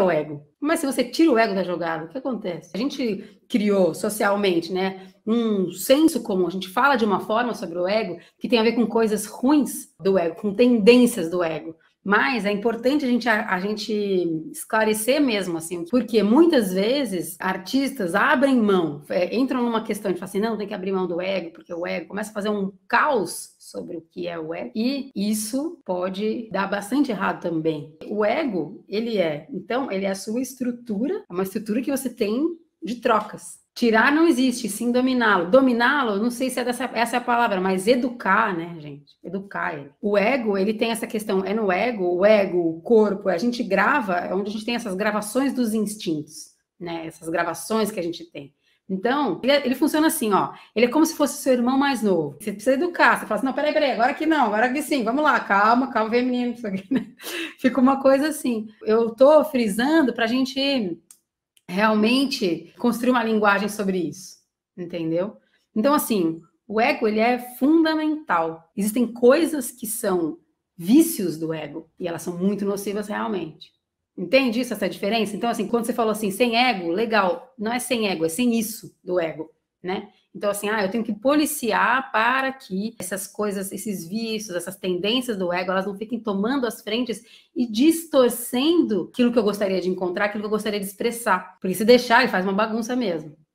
é o ego. Mas se você tira o ego da jogada, o que acontece? A gente criou socialmente, né, um senso comum. A gente fala de uma forma sobre o ego que tem a ver com coisas ruins do ego, com tendências do ego. Mas é importante a gente, a, a, gente esclarecer mesmo, assim, porque muitas vezes artistas abrem mão, é, entram numa questão de falar assim, não, tem que abrir mão do ego, porque o ego começa a fazer um caos sobre o que é o ego, e isso pode dar bastante errado também. O ego, ele é, então, ele é a sua estrutura, é uma estrutura que você tem de trocas. Tirar não existe, sim dominá-lo. Dominá-lo, não sei se é dessa, essa é a palavra, mas educar, né, gente? Educar ele. O ego, ele tem essa questão, é no ego, o ego, o corpo, a gente grava, é onde a gente tem essas gravações dos instintos, né? Essas gravações que a gente tem. Então, ele, é, ele funciona assim, ó. Ele é como se fosse seu irmão mais novo. Você precisa educar, você fala assim, não, peraí, peraí, agora que não, agora que sim, vamos lá, calma, calma, vem menino, isso aqui, né? Fica uma coisa assim. Eu tô frisando pra gente realmente construir uma linguagem sobre isso, entendeu? Então, assim, o ego ele é fundamental. Existem coisas que são vícios do ego e elas são muito nocivas realmente. Entende isso, essa diferença? Então, assim, quando você falou assim, sem ego, legal, não é sem ego, é sem isso do ego né? Então, assim, ah, eu tenho que policiar para que essas coisas, esses vícios, essas tendências do ego, elas não fiquem tomando as frentes e distorcendo aquilo que eu gostaria de encontrar, aquilo que eu gostaria de expressar. Porque se deixar, ele faz uma bagunça mesmo.